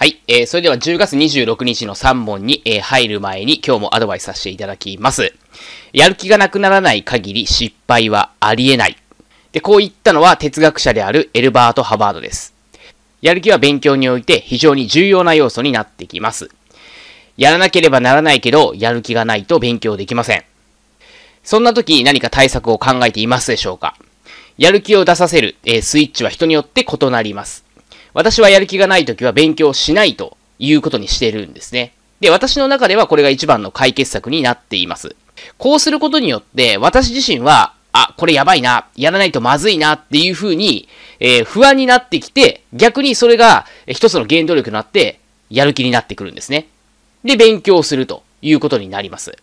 はい。えー、それでは10月26日の3問に、えー、入る前に今日もアドバイスさせていただきます。やる気がなくならない限り失敗はありえない。で、こう言ったのは哲学者であるエルバート・ハバードです。やる気は勉強において非常に重要な要素になってきます。やらなければならないけど、やる気がないと勉強できません。そんな時何か対策を考えていますでしょうかやる気を出させる、えー、スイッチは人によって異なります。私はやる気がない時は勉強しないということにしてるんですね。で、私の中ではこれが一番の解決策になっています。こうすることによって、私自身は、あ、これやばいな、やらないとまずいなっていうふうに、えー、不安になってきて、逆にそれが一つの原動力になって、やる気になってくるんですね。で、勉強するということになります。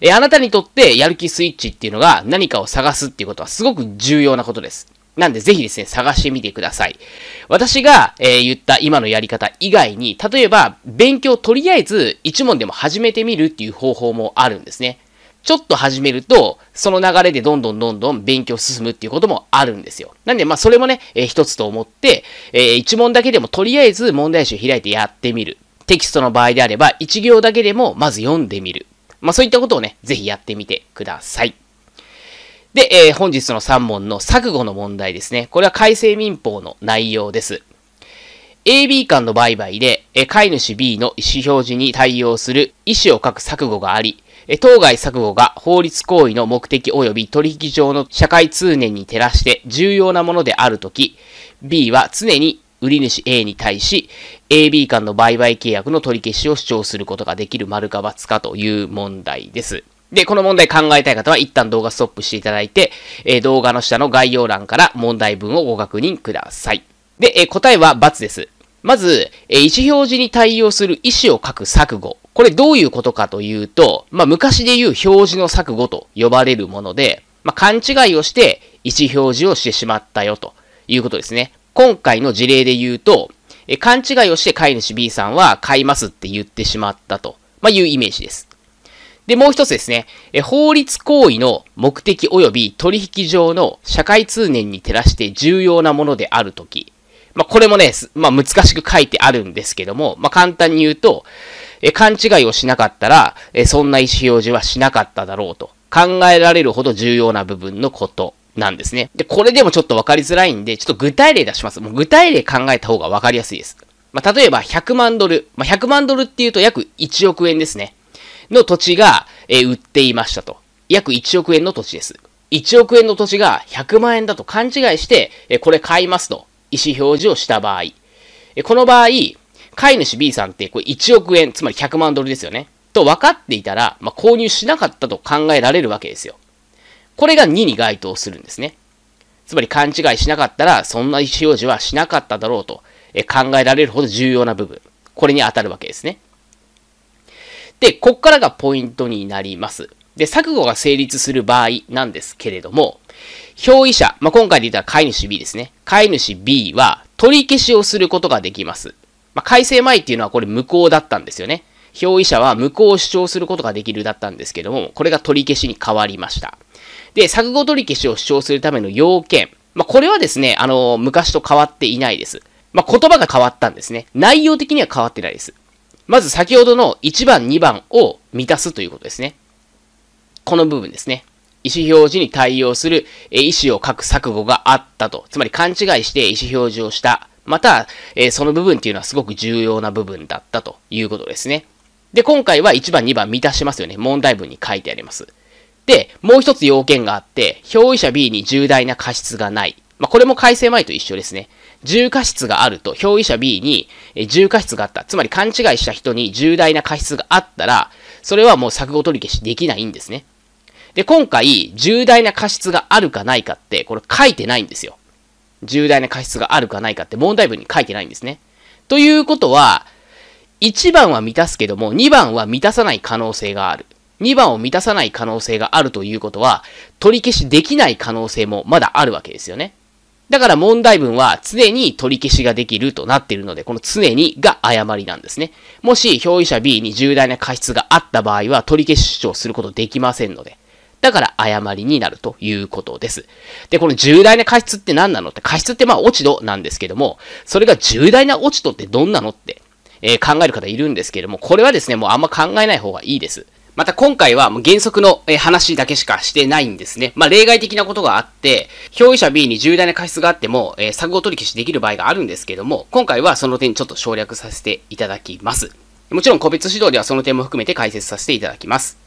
えー、あなたにとってやる気スイッチっていうのが何かを探すっていうことはすごく重要なことです。なんでぜひですね、探してみてください。私が、えー、言った今のやり方以外に、例えば、勉強とりあえず1問でも始めてみるっていう方法もあるんですね。ちょっと始めると、その流れでどんどんどんどん勉強進むっていうこともあるんですよ。なんで、まあ、それもね、えー、一つと思って、えー、一問だけでもとりあえず問題集開いてやってみる。テキストの場合であれば、一行だけでもまず読んでみる。まあ、そういったことをね、ぜひやってみてください。で、えー、本日の3問の錯誤の問題ですね。これは改正民法の内容です。AB 間の売買で、えー、飼い主 B の意思表示に対応する意思を書く錯誤があり、えー、当該錯誤が法律行為の目的及び取引上の社会通念に照らして重要なものであるとき、B は常に売り主 A に対し、AB 間の売買契約の取り消しを主張することができる丸か×かという問題です。で、この問題考えたい方は一旦動画ストップしていただいて、えー、動画の下の概要欄から問題文をご確認ください。で、えー、答えは×です。まず、えー、意思表示に対応する意思を書く錯誤。これどういうことかというと、まあ、昔で言う表示の錯誤と呼ばれるもので、まあ、勘違いをして意思表示をしてしまったよということですね。今回の事例で言うと、え勘違いをして飼い主 B さんは買いますって言ってしまったと、まあ、いうイメージです。で、もう一つですね、え法律行為の目的及び取引上の社会通念に照らして重要なものであるとき。まあ、これもね、まあ、難しく書いてあるんですけども、まあ、簡単に言うと、え勘違いをしなかったら、えそんな意思表示はしなかっただろうと考えられるほど重要な部分のことなんですね。で、これでもちょっとわかりづらいんで、ちょっと具体例出します。もう具体例考えた方がわかりやすいです。まあ、例えば100万ドル。まあ、100万ドルっていうと約1億円ですね。の土地が、え売っていましたと。約1億円の土地です。1億円の土地が100万円だと勘違いして、えこれ買いますと、意思表示をした場合。えこの場合、飼い主 B さんって、これ1億円、つまり100万ドルですよね。と分かっていたら、まあ、購入しなかったと考えられるわけですよ。これが2に該当するんですね。つまり勘違いしなかったら、そんな意思表示はしなかっただろうと考えられるほど重要な部分。これに当たるわけですね。で、こっからがポイントになります。で、錯誤が成立する場合なんですけれども、表意者、まあ、今回で言ったら飼い主 B ですね。飼い主 B は取り消しをすることができます。まあ、改正前っていうのはこれ無効だったんですよね。表意者は無効を主張することができるだったんですけども、これが取り消しに変わりました。で、錯誤取り消しを主張するための要件。まあ、これはですね、あのー、昔と変わっていないです。まあ、言葉が変わったんですね。内容的には変わってないです。まず先ほどの1番、2番を満たすということですね。この部分ですね。意思表示に対応する意思を書く錯誤があったと。つまり勘違いして意思表示をした。また、えその部分っていうのはすごく重要な部分だったということですね。で、今回は1番、2番満たしますよね。問題文に書いてあります。で、もう一つ要件があって、表意者 B に重大な過失がない。まあ、これも改正前と一緒ですね。重過失があると、表意者 B に、え重過失があった。つまり勘違いした人に重大な過失があったら、それはもう錯誤取り消しできないんですね。で、今回、重大な過失があるかないかって、これ書いてないんですよ。重大な過失があるかないかって問題文に書いてないんですね。ということは、1番は満たすけども、2番は満たさない可能性がある。2番を満たさない可能性があるということは、取り消しできない可能性もまだあるわけですよね。だから問題文は常に取り消しができるとなっているので、この常にが誤りなんですね。もし、表意者 B に重大な過失があった場合は、取り消し主張することできませんので。だから誤りになるということです。で、この重大な過失って何なのって、過失ってまあ落ち度なんですけども、それが重大な落ち度ってどんなのって、えー、考える方いるんですけども、これはですね、もうあんま考えない方がいいです。また今回は原則の話だけしかしてないんですね。まあ、例外的なことがあって、表意者 B に重大な過失があっても、えー、作業取り消しできる場合があるんですけども、今回はその点ちょっと省略させていただきます。もちろん個別指導ではその点も含めて解説させていただきます。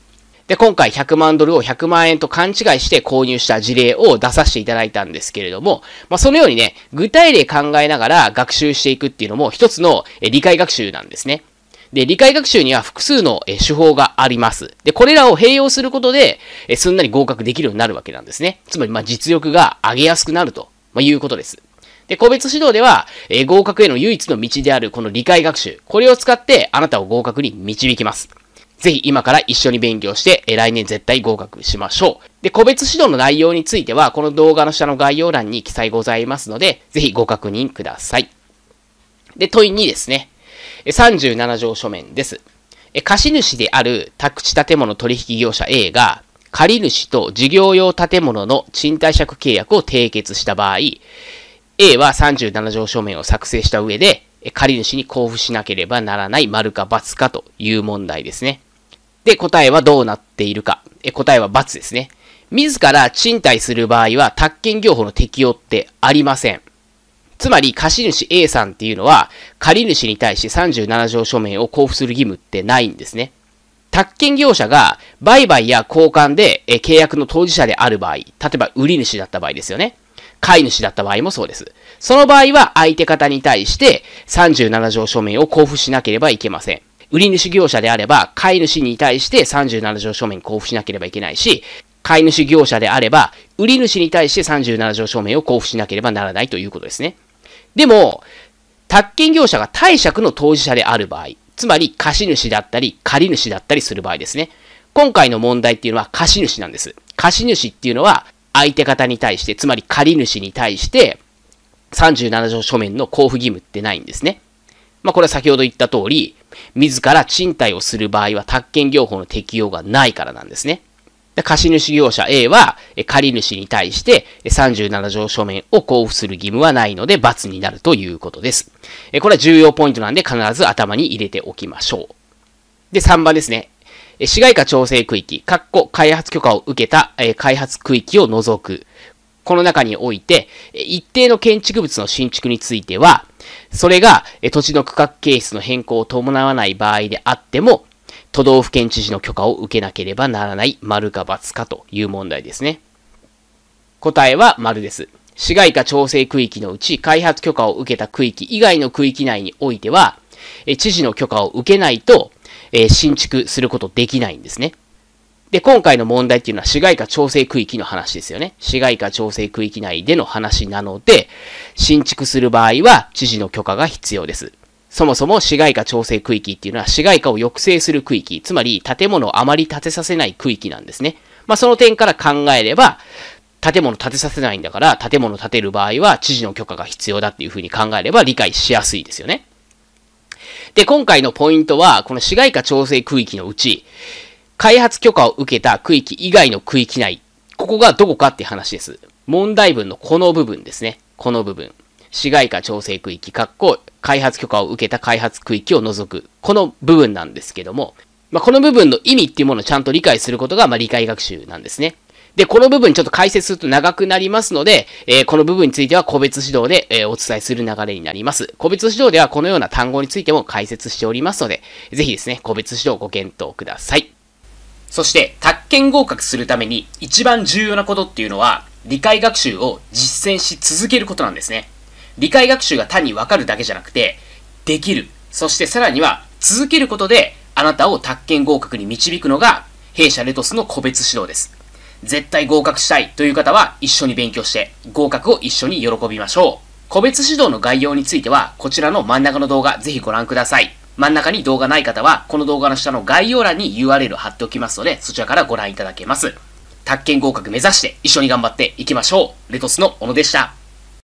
で、今回100万ドルを100万円と勘違いして購入した事例を出させていただいたんですけれども、まあ、そのようにね、具体例考えながら学習していくっていうのも一つの理解学習なんですね。で、理解学習には複数の、え手法があります。で、これらを併用することで、えすんなり合格できるようになるわけなんですね。つまり、まあ、実力が上げやすくなると、まいうことです。で、個別指導では、え合格への唯一の道であるこの理解学習、これを使ってあなたを合格に導きます。ぜひ今から一緒に勉強して、え来年絶対合格しましょう。で、個別指導の内容については、この動画の下の概要欄に記載ございますので、ぜひご確認ください。で、問い2ですね。37条書面です。貸主である宅地建物取引業者 A が、借主と事業用建物の賃貸借契約を締結した場合、A は37条書面を作成した上で、借主に交付しなければならない丸か×かという問題ですね。で、答えはどうなっているか。答えは×ですね。自ら賃貸する場合は、宅建業法の適用ってありません。つまり、貸主 A さんっていうのは、借主に対して37条書面を交付する義務ってないんですね。宅建業者が売買や交換で契約の当事者である場合、例えば売り主だった場合ですよね。買い主だった場合もそうです。その場合は相手方に対して37条書面を交付しなければいけません。売り主業者であれば、買い主に対して37条書面交付しなければいけないし、買い主業者であれば、売り主に対して37条証明を交付しなければならないということですね。でも、宅建業者が貸借の当事者である場合、つまり貸主だったり借主だったりする場合ですね。今回の問題っていうのは貸主なんです。貸主っていうのは相手方に対して、つまり借主に対して37条書面の交付義務ってないんですね。まあこれは先ほど言った通り、自ら賃貸をする場合は宅建業法の適用がないからなんですね。貸主業者 A は、借主に対して37条書面を交付する義務はないので、罰になるということです。これは重要ポイントなんで必ず頭に入れておきましょう。で、3番ですね。市街化調整区域、括弧開発許可を受けた開発区域を除く。この中において、一定の建築物の新築については、それが土地の区画形質の変更を伴わない場合であっても、都道府県知事の許可を受けなければならない丸か×かという問題ですね。答えは丸です。市街化調整区域のうち開発許可を受けた区域以外の区域内においては、え知事の許可を受けないと、え新築することできないんですね。で、今回の問題っていうのは市街化調整区域の話ですよね。市街化調整区域内での話なので、新築する場合は知事の許可が必要です。そもそも市街化調整区域っていうのは市街化を抑制する区域、つまり建物をあまり建てさせない区域なんですね。まあ、その点から考えれば、建物建てさせないんだから、建物建てる場合は知事の許可が必要だっていうふうに考えれば理解しやすいですよね。で、今回のポイントは、この市街化調整区域のうち、開発許可を受けた区域以外の区域内、ここがどこかって話です。問題文のこの部分ですね。この部分。市街化調整区域、かっこ開発許可を受けた開発区域を除く、この部分なんですけども、まあ、この部分の意味っていうものをちゃんと理解することが、まあ、理解学習なんですね。で、この部分ちょっと解説すると長くなりますので、えー、この部分については個別指導で、えー、お伝えする流れになります。個別指導ではこのような単語についても解説しておりますので、ぜひですね、個別指導ご検討ください。そして、宅建合格するために一番重要なことっていうのは、理解学習を実践し続けることなんですね。理解学習が単にわかるだけじゃなくて、できる。そしてさらには、続けることで、あなたを宅建合格に導くのが、弊社レトスの個別指導です。絶対合格したいという方は一緒に勉強して合格を一緒に喜びましょう。個別指導の概要についてはこちらの真ん中の動画ぜひご覧ください。真ん中に動画ない方はこの動画の下の概要欄に URL 貼っておきますのでそちらからご覧いただけます。宅建合格目指して一緒に頑張っていきましょう。レトスの小野でした。